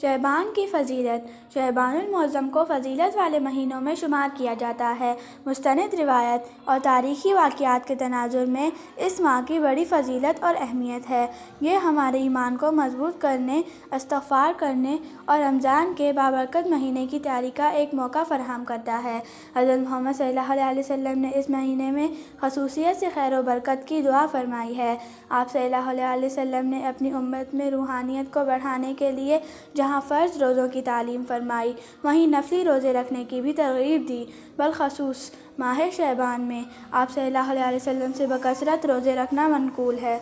Shaiban की फजीलत शैबानमौज़म को फजीलत वाले महीनों में शुमार किया जाता है मुस्ंद रिवायत और तारीख़ी वाक़ात के तनाजुर में इस माह की बड़ी फजीलत और अहमियत है ये हमारे ईमान को मजबूत करने इस्तफ़ार करने और रमज़ान के बाबरकत महीने की तैयारी का एक मौका फ़राहम करता है हज़रत मोहम्मद सल्हम ने इस महीने में खसूसियत से खैर वरकत की दुआ फरमाई है आप सल्लल्लाहु अलैहि ने अपनी उम्मत में रूहानियत को बढ़ाने के लिए जहाँ जहाँ फ़र्ज़ रोज़ों की तालीम फरमाई वहीं नफली रोज़े रखने की भी तरगीब दी बलखसूस माह शैबान में आप सल्लल्लाहु अलैहि वसल्लम से बकसरत रोज़े रखना मनकूल है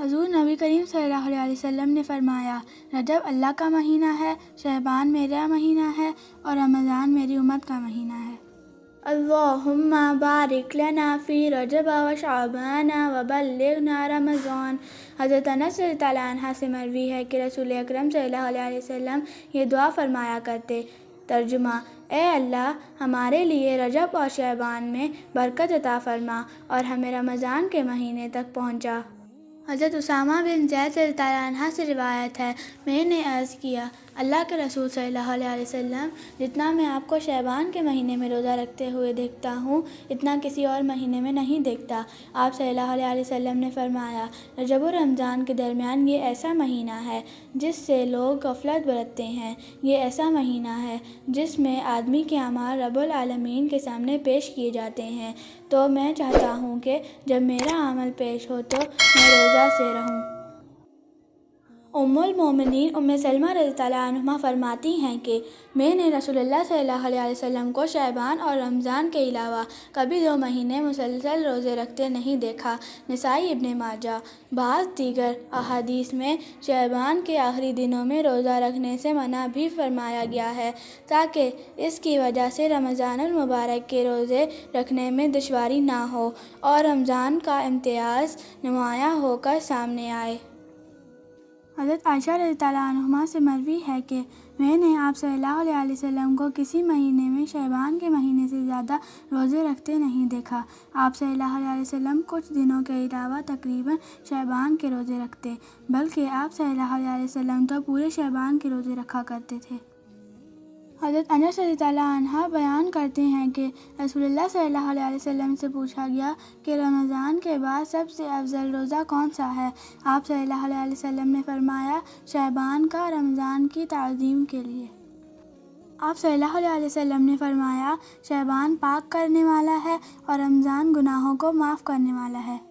हजूर नबी करीम सल्लल्लाहु अलैहि वसल्लम ने फरमाया रजब अल्लाह का महीना है शहबान मेरा महीना है और रमज़ान मेरी उम्मत का महीना है अल्लाहुम्मा बारिक लना फ़ी रजब व शाबाना व बल्लना रमज़ान हज़रत नसर तला से मरवी है कि रसूल अक्रम वसल्लम ये दुआ फरमाया करते तर्जुमा ए अल्लाह हमारे लिए रजब और शहबान में बरकत अता फरमा और हमें रमज़ान के महीने तक पहुँचा हज़रत उसामा बिन जैद तला से रिवायत है मैंने अर्ज़ किया अल्लाह के रसूल सल्लल्लाहु अलैहि वसल्लम जितना मैं आपको शैबान के महीने में रोज़ा रखते हुए देखता हूँ इतना किसी और महीने में नहीं देखता आप सल्लल्लाहु अलैहि वसल्लम ने फरमाया रजब रमज़ान के दरमियान ये ऐसा महीना है जिससे लोग गफलत बरतते हैं ये ऐसा महीना है जिसमें आदमी के अमार रबुल आलमीन के सामने पेश किए जाते हैं तो मैं चाहता हूँ कि जब मेरा अमल पेश हो तो मैं रोज़ा से रहूँ उमुल मोमिनीन उम सलमा रजी तैनुमा फरमाती हैं कि मैंने रसोल्ला सल्लल्लाहु अलैहि वसल्लम को शैबान और रमज़ान के अलावा कभी दो महीने मुसलसल रोज़े रखते नहीं देखा नसाई इब्ने माजा बाद दीगर अहादीस में शैबान के आखिरी दिनों में रोज़ा रखने से मना भी फरमाया गया है ताकि इसकी वजह से रमज़ानमबारक के रोज़े रखने में दुशारी ना हो और रमज़ान का इम्तियाज़ नुमाया होकर सामने आए हज़रत आयशा रज़ीतमा से मरवी है कि मैंने आप सल्लल्लाहु अलैहि वसल्लम को किसी महीने में शैबान के महीने से ज़्यादा रोज़े रखते नहीं देखा आप सल्लल्लाहु अलैहि वसल्लम कुछ दिनों के अलावा तकरीबन शैबान के रोज़े रखते बल्कि आप सल्लल्लाहु अलैहि वसल्लम तो पूरे शैबान के रोज़े रखा करते थे हज़रत अनस रहा बयान करते हैं कि रसूलुल्लाह सल्लल्लाहु अलैहि वसल्लम से पूछा गया कि रमज़ान के बाद सबसे अफजल रोज़ा कौन सा है आप सल्लल्लाहु अलैहि वसल्लम ने फरमाया शैबान का रमज़ान की तज़ीम के लिए आप सल्लल्लाहु अलैहि वसल्लम ने फरमाया शैबान पाक करने वाला है और रमज़ान गुनाहों को माफ़ करने वाला है